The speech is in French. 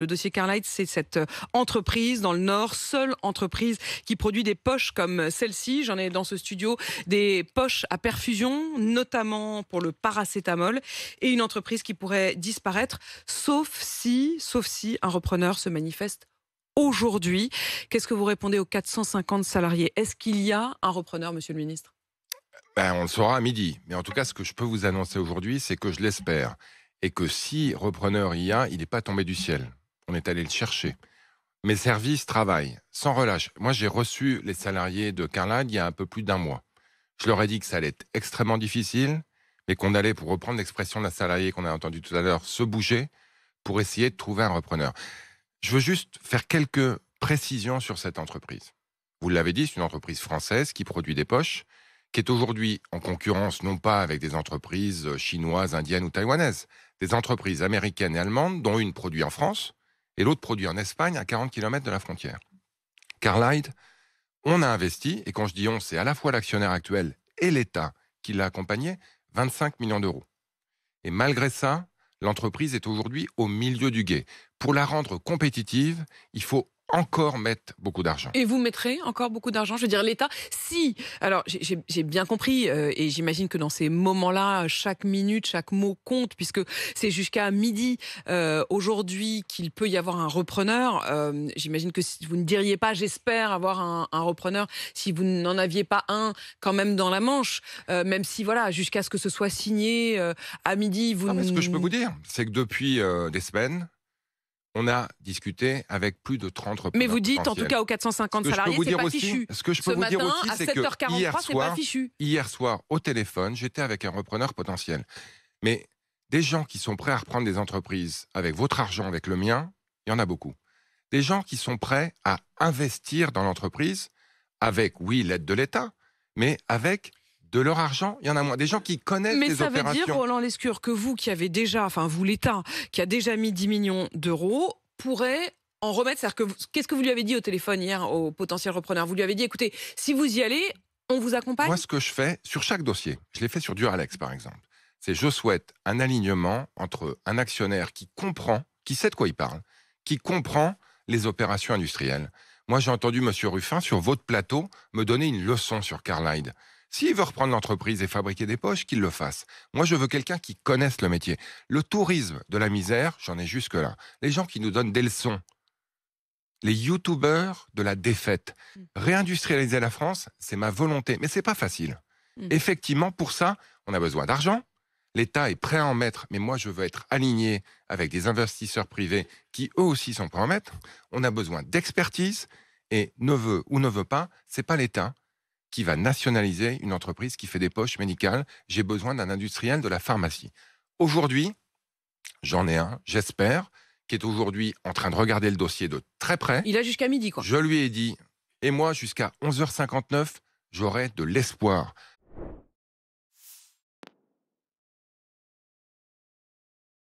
Le dossier Carlight, c'est cette euh, entreprise dans le Nord, seule entreprise qui produit des poches comme celle-ci. J'en ai dans ce studio des poches à perfusion, notamment pour le paracétamol, et une entreprise qui pourrait disparaître, sauf si, sauf si un repreneur se manifeste aujourd'hui. Qu'est-ce que vous répondez aux 450 salariés Est-ce qu'il y a un repreneur, Monsieur le Ministre ben, On le saura à midi. Mais en tout cas, ce que je peux vous annoncer aujourd'hui, c'est que je l'espère. Et que si repreneur il y a, il n'est pas tombé du ciel. On est allé le chercher. Mes services travaillent sans relâche. Moi, j'ai reçu les salariés de Carlade il y a un peu plus d'un mois. Je leur ai dit que ça allait être extrêmement difficile, mais qu'on allait, pour reprendre l'expression d'un salarié qu'on a entendu tout à l'heure, se bouger pour essayer de trouver un repreneur. Je veux juste faire quelques précisions sur cette entreprise. Vous l'avez dit, c'est une entreprise française qui produit des poches, qui est aujourd'hui en concurrence non pas avec des entreprises chinoises, indiennes ou taïwanaises, des entreprises américaines et allemandes, dont une produit en France, et l'autre produit en Espagne, à 40 km de la frontière. Carlyle, on a investi, et quand je dis on, c'est à la fois l'actionnaire actuel et l'État qui l'a accompagné, 25 millions d'euros. Et malgré ça, l'entreprise est aujourd'hui au milieu du guet. Pour la rendre compétitive, il faut encore mettre beaucoup d'argent. Et vous mettrez encore beaucoup d'argent Je veux dire, l'État, si, alors j'ai bien compris, euh, et j'imagine que dans ces moments-là, chaque minute, chaque mot compte, puisque c'est jusqu'à midi euh, aujourd'hui qu'il peut y avoir un repreneur. Euh, j'imagine que si vous ne diriez pas, j'espère avoir un, un, repreneur, si vous n'en aviez pas un quand même dans la manche, même si, voilà, jusqu'à ce que ce soit signé à midi, vous... mais ce que je peux vous dire, c'est que depuis des semaines, on a discuté avec plus de 30 repreneurs Mais vous dites, en tout cas, aux 450 salariés, c'est pas fichu. Ce que je peux vous dire aussi, c'est que hier soir, hier soir, au téléphone, j'étais avec un repreneur potentiel. Mais des gens qui sont prêts à reprendre des entreprises avec votre argent, avec le mien, il y en a beaucoup. Des gens qui sont prêts à investir dans l'entreprise avec, oui, l'aide de l'État, mais avec de leur argent, il y en a moins. Des gens qui connaissent Mais les opérations. Mais ça veut dire, Roland Lescure, que vous qui avez déjà, enfin vous l'État, qui a déjà mis 10 millions d'euros, pourrait en remettre. cest que qu'est-ce que vous lui avez dit au téléphone hier au potentiel repreneur Vous lui avez dit, écoutez, si vous y allez, on vous accompagne. Moi, ce que je fais sur chaque dossier, je l'ai fait sur Duralex par exemple. C'est je souhaite un alignement entre un actionnaire qui comprend, qui sait de quoi il parle, qui comprend les opérations industrielles. Moi, j'ai entendu M. Ruffin sur votre plateau me donner une leçon sur Carlyle. S'il veut reprendre l'entreprise et fabriquer des poches, qu'il le fasse. Moi, je veux quelqu'un qui connaisse le métier. Le tourisme de la misère, j'en ai jusque-là. Les gens qui nous donnent des leçons. Les youtubeurs de la défaite. Mmh. Réindustrialiser la France, c'est ma volonté, mais c'est pas facile. Mmh. Effectivement, pour ça, on a besoin d'argent. L'État est prêt à en mettre, mais moi je veux être aligné avec des investisseurs privés qui eux aussi sont prêts à en mettre. On a besoin d'expertise et ne veut ou ne veut pas, c'est pas l'État, qui va nationaliser une entreprise qui fait des poches médicales. J'ai besoin d'un industriel de la pharmacie. Aujourd'hui, j'en ai un, j'espère, qui est aujourd'hui en train de regarder le dossier de très près. Il a jusqu'à midi, quoi. Je lui ai dit, et moi, jusqu'à 11h59, j'aurai de l'espoir.